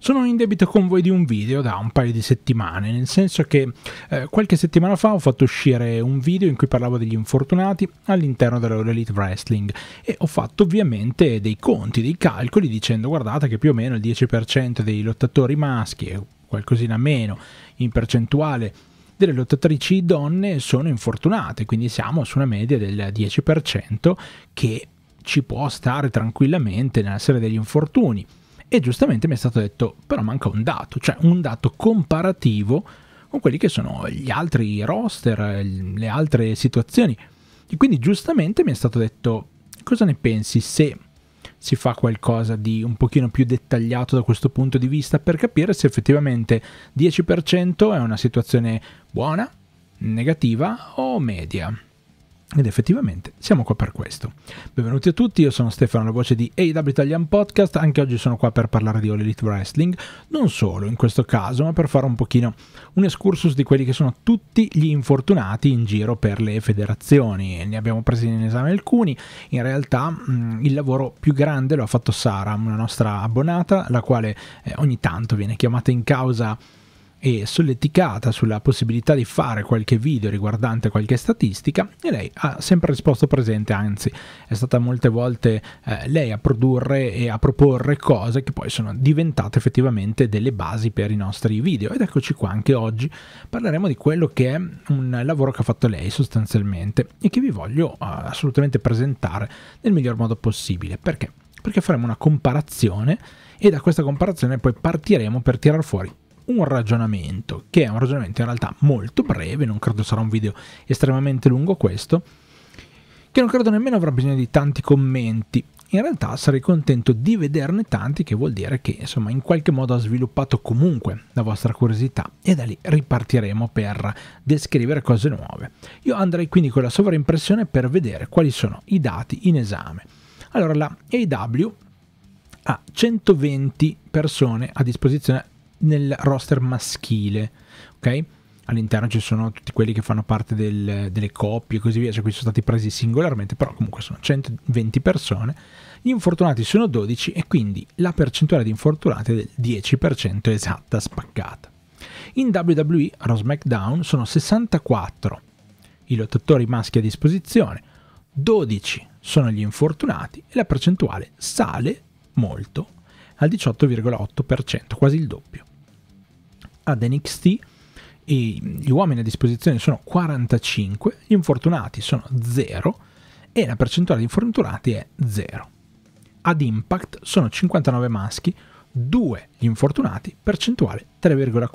Sono in debito con voi di un video da un paio di settimane, nel senso che eh, qualche settimana fa ho fatto uscire un video in cui parlavo degli infortunati all'interno dell'Elite Wrestling e ho fatto ovviamente dei conti, dei calcoli dicendo guardate che più o meno il 10% dei lottatori maschi e qualcosina meno in percentuale delle lottatrici donne sono infortunate, quindi siamo su una media del 10% che ci può stare tranquillamente nella serie degli infortuni. E giustamente mi è stato detto, però manca un dato, cioè un dato comparativo con quelli che sono gli altri roster, le altre situazioni. E quindi giustamente mi è stato detto, cosa ne pensi se si fa qualcosa di un pochino più dettagliato da questo punto di vista per capire se effettivamente 10% è una situazione buona, negativa o media. Ed effettivamente siamo qua per questo. Benvenuti a tutti, io sono Stefano, la voce di AW Italian Podcast, anche oggi sono qua per parlare di All Elite Wrestling, non solo in questo caso, ma per fare un pochino un excursus di quelli che sono tutti gli infortunati in giro per le federazioni. Ne abbiamo presi in esame alcuni, in realtà mh, mm, il lavoro più grande lo ha fatto Sara, una nostra abbonata, la quale eh, ogni tanto viene chiamata in causa e solleticata sulla possibilità di fare qualche video riguardante qualche statistica e lei ha sempre risposto presente, anzi è stata molte volte eh, lei a produrre e a proporre cose che poi sono diventate effettivamente delle basi per i nostri video ed eccoci qua anche oggi parleremo di quello che è un lavoro che ha fatto lei sostanzialmente e che vi voglio eh, assolutamente presentare nel miglior modo possibile perché? Perché faremo una comparazione e da questa comparazione poi partiremo per tirar fuori un ragionamento, che è un ragionamento in realtà molto breve, non credo sarà un video estremamente lungo questo, che non credo nemmeno avrà bisogno di tanti commenti. In realtà sarei contento di vederne tanti, che vuol dire che insomma in qualche modo ha sviluppato comunque la vostra curiosità e da lì ripartiremo per descrivere cose nuove. Io andrei quindi con la sovraimpressione per vedere quali sono i dati in esame. Allora la AW ha 120 persone a disposizione nel roster maschile, ok? All'interno ci sono tutti quelli che fanno parte del, delle coppie e così via, cioè qui sono stati presi singolarmente, però comunque sono 120 persone. Gli infortunati sono 12 e quindi la percentuale di infortunati è del 10% esatta, spaccata. In WWE, Raw SmackDown, sono 64 i lottatori maschi a disposizione, 12 sono gli infortunati e la percentuale sale molto al 18,8%, quasi il doppio ad NXT gli uomini a disposizione sono 45, gli infortunati sono 0 e la percentuale di infortunati è 0. Ad Impact sono 59 maschi, 2 gli infortunati, percentuale 3,4.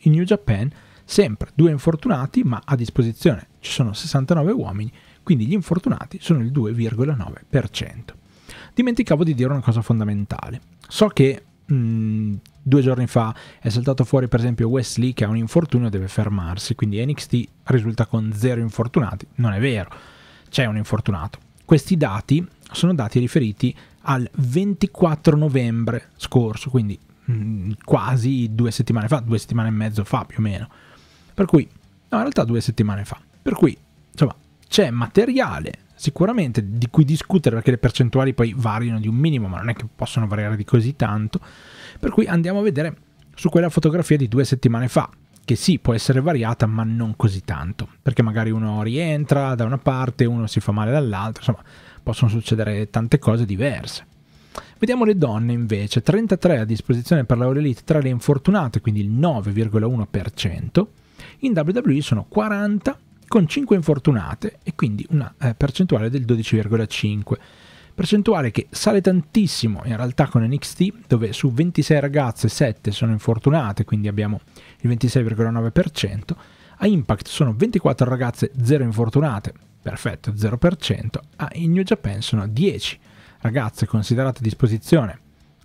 In New Japan sempre 2 infortunati, ma a disposizione ci sono 69 uomini, quindi gli infortunati sono il 2,9%. Dimenticavo di dire una cosa fondamentale. So che Mm, due giorni fa è saltato fuori per esempio Wesley che ha un infortunio e deve fermarsi, quindi NXT risulta con zero infortunati, non è vero, c'è un infortunato. Questi dati sono dati riferiti al 24 novembre scorso, quindi mm, quasi due settimane fa, due settimane e mezzo fa più o meno. Per cui, no, in realtà due settimane fa. Per cui, insomma, c'è materiale sicuramente di cui discutere perché le percentuali poi variano di un minimo, ma non è che possono variare di così tanto. Per cui andiamo a vedere su quella fotografia di due settimane fa, che sì, può essere variata, ma non così tanto, perché magari uno rientra da una parte, uno si fa male dall'altra, insomma, possono succedere tante cose diverse. Vediamo le donne invece, 33 a disposizione per la All Elite tra le infortunate, quindi il 9,1%, in WWE sono 40 con 5 infortunate e quindi una eh, percentuale del 12,5. Percentuale che sale tantissimo in realtà con NXT, dove su 26 ragazze 7 sono infortunate, quindi abbiamo il 26,9%. A Impact sono 24 ragazze 0 infortunate, perfetto, 0%. A In New Japan sono 10 ragazze considerate a disposizione.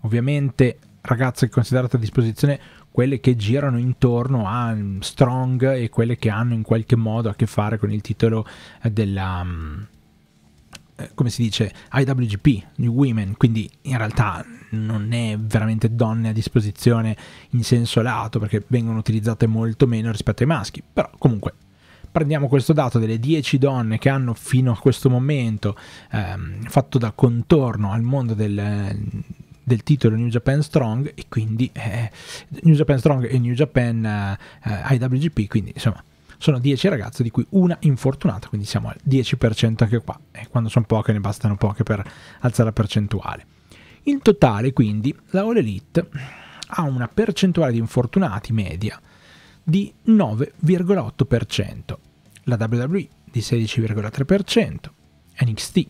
Ovviamente ragazze considerate a disposizione quelle che girano intorno a mm, Strong e quelle che hanno in qualche modo a che fare con il titolo eh, della mm, eh, come si dice IWGP New Women quindi in realtà non è veramente donne a disposizione in senso lato perché vengono utilizzate molto meno rispetto ai maschi però comunque prendiamo questo dato delle 10 donne che hanno fino a questo momento ehm, fatto da contorno al mondo del del titolo New Japan Strong e quindi eh, New Japan Strong e New Japan eh, IWGP, quindi insomma sono 10 ragazze di cui una infortunata, quindi siamo al 10% anche qua, e eh, quando sono poche ne bastano poche per alzare la percentuale. In totale quindi la All Elite ha una percentuale di infortunati media di 9,8%, la WWE di 16,3%, NXT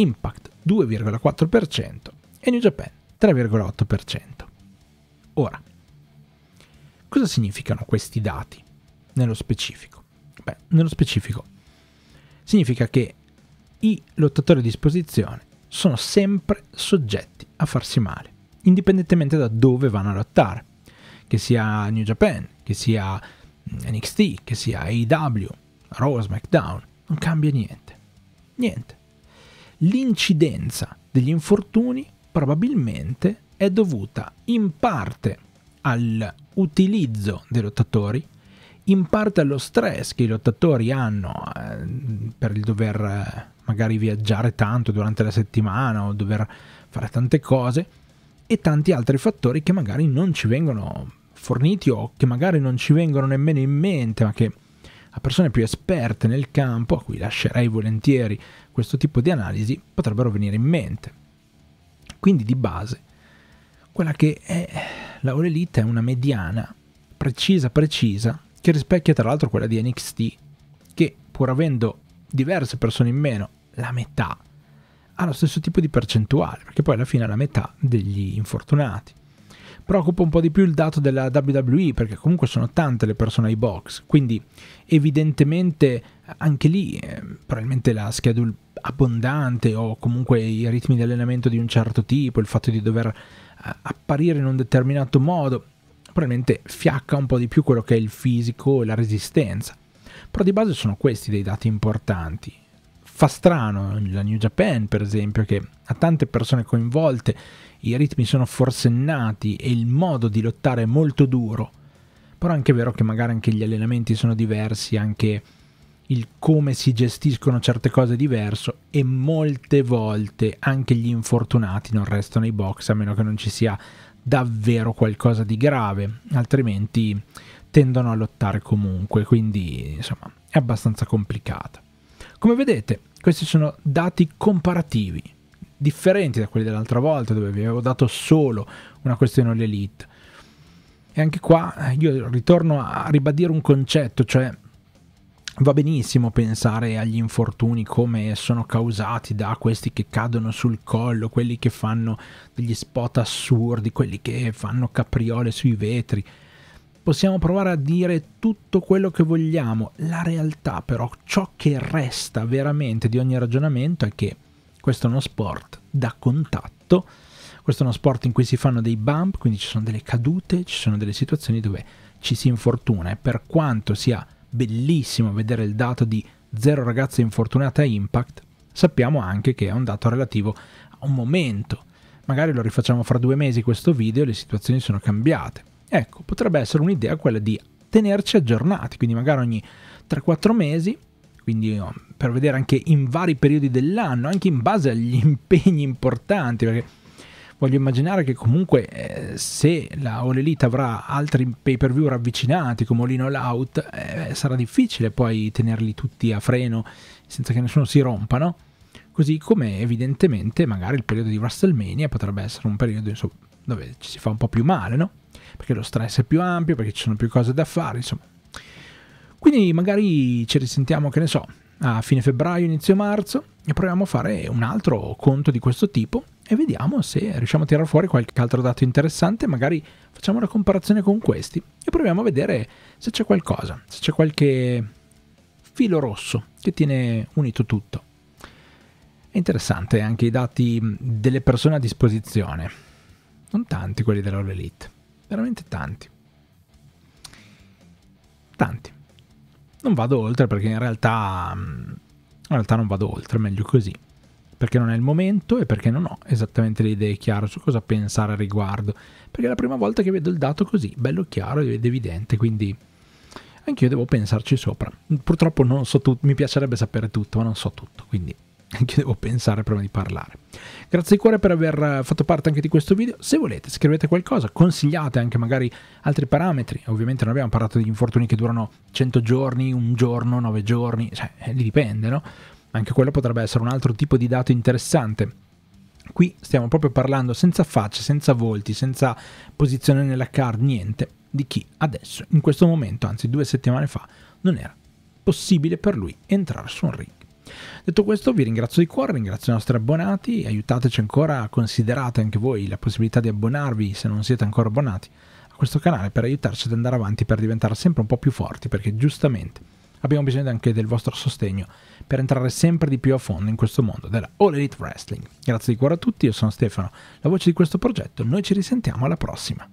Impact 2,4% e New Japan 3,8%. Ora, cosa significano questi dati nello specifico? Beh, nello specifico significa che i lottatori a disposizione sono sempre soggetti a farsi male, indipendentemente da dove vanno a lottare, che sia New Japan, che sia NXT, che sia AEW, Raw, SmackDown, non cambia niente. Niente l'incidenza degli infortuni probabilmente è dovuta in parte all'utilizzo dei lottatori, in parte allo stress che i lottatori hanno eh, per il dover eh, magari viaggiare tanto durante la settimana o dover fare tante cose e tanti altri fattori che magari non ci vengono forniti o che magari non ci vengono nemmeno in mente ma che a persone più esperte nel campo, a cui lascerei volentieri questo tipo di analisi, potrebbero venire in mente. Quindi di base, quella che è la Olelita è una mediana precisa precisa che rispecchia tra l'altro quella di NXT, che pur avendo diverse persone in meno, la metà, ha lo stesso tipo di percentuale, perché poi alla fine è la metà degli infortunati preoccupa un po' di più il dato della WWE perché comunque sono tante le persone ai box, quindi evidentemente anche lì eh, probabilmente la schedule abbondante o comunque i ritmi di allenamento di un certo tipo, il fatto di dover eh, apparire in un determinato modo, probabilmente fiacca un po' di più quello che è il fisico e la resistenza. Però di base sono questi dei dati importanti fa strano la New Japan per esempio che ha tante persone coinvolte i ritmi sono forsennati e il modo di lottare è molto duro però è anche vero che magari anche gli allenamenti sono diversi anche il come si gestiscono certe cose è diverso e molte volte anche gli infortunati non restano ai box a meno che non ci sia davvero qualcosa di grave altrimenti tendono a lottare comunque quindi insomma è abbastanza complicata come vedete, questi sono dati comparativi, differenti da quelli dell'altra volta dove vi avevo dato solo una questione all'elite. E anche qua eh, io ritorno a ribadire un concetto, cioè va benissimo pensare agli infortuni come sono causati da questi che cadono sul collo, quelli che fanno degli spot assurdi, quelli che fanno capriole sui vetri. Possiamo provare a dire tutto quello che vogliamo, la realtà però, ciò che resta veramente di ogni ragionamento è che questo è uno sport da contatto, questo è uno sport in cui si fanno dei bump, quindi ci sono delle cadute, ci sono delle situazioni dove ci si infortuna e per quanto sia bellissimo vedere il dato di zero ragazze infortunate a impact, sappiamo anche che è un dato relativo a un momento. Magari lo rifacciamo fra due mesi questo video e le situazioni sono cambiate. Ecco, potrebbe essere un'idea quella di tenerci aggiornati, quindi magari ogni 3-4 mesi, quindi oh, per vedere anche in vari periodi dell'anno, anche in base agli impegni importanti, perché voglio immaginare che comunque eh, se la All Elite avrà altri pay per view ravvicinati come Olino All Out, eh, sarà difficile poi tenerli tutti a freno senza che nessuno si rompa, no? Così come evidentemente magari il periodo di WrestleMania potrebbe essere un periodo insomma, dove ci si fa un po' più male, no? perché lo stress è più ampio, perché ci sono più cose da fare, insomma. Quindi magari ci risentiamo, che ne so, a fine febbraio, inizio marzo e proviamo a fare un altro conto di questo tipo e vediamo se riusciamo a tirar fuori qualche altro dato interessante, magari facciamo una comparazione con questi e proviamo a vedere se c'è qualcosa, se c'è qualche filo rosso che tiene unito tutto. È interessante anche i dati delle persone a disposizione, non tanti quelli dell'All Elite veramente tanti. Tanti. Non vado oltre perché in realtà, mm, in realtà non vado oltre, meglio così. Perché non è il momento e perché non ho esattamente le idee chiare su cosa pensare al riguardo. Perché è la prima volta che vedo il dato così, bello chiaro ed evidente, quindi anch'io devo pensarci sopra. Purtroppo non so tutto, mi piacerebbe sapere tutto, ma non so tutto, quindi anche io devo pensare prima di parlare. Grazie di cuore per aver eh, fatto parte anche di questo video. Se volete scrivete qualcosa, consigliate anche magari altri parametri. Ovviamente non abbiamo parlato di infortuni che durano 100 giorni, un giorno, 9 giorni, cioè eh, lì dipende, no? Anche quello potrebbe essere un altro tipo di dato interessante. Qui stiamo proprio parlando senza facce, senza volti, senza posizione nella card, niente, di chi adesso, in questo momento, anzi due settimane fa, non era possibile per lui entrare su un ring. Detto questo vi ringrazio di cuore, ringrazio i nostri abbonati, aiutateci ancora, considerate anche voi la possibilità di abbonarvi se non siete ancora abbonati a questo canale per aiutarci ad andare avanti, per diventare sempre un po' più forti, perché giustamente abbiamo bisogno anche del vostro sostegno per entrare sempre di più a fondo in questo mondo della All Elite Wrestling. Grazie di cuore a tutti, io sono Stefano, la voce di questo progetto, noi ci risentiamo alla prossima.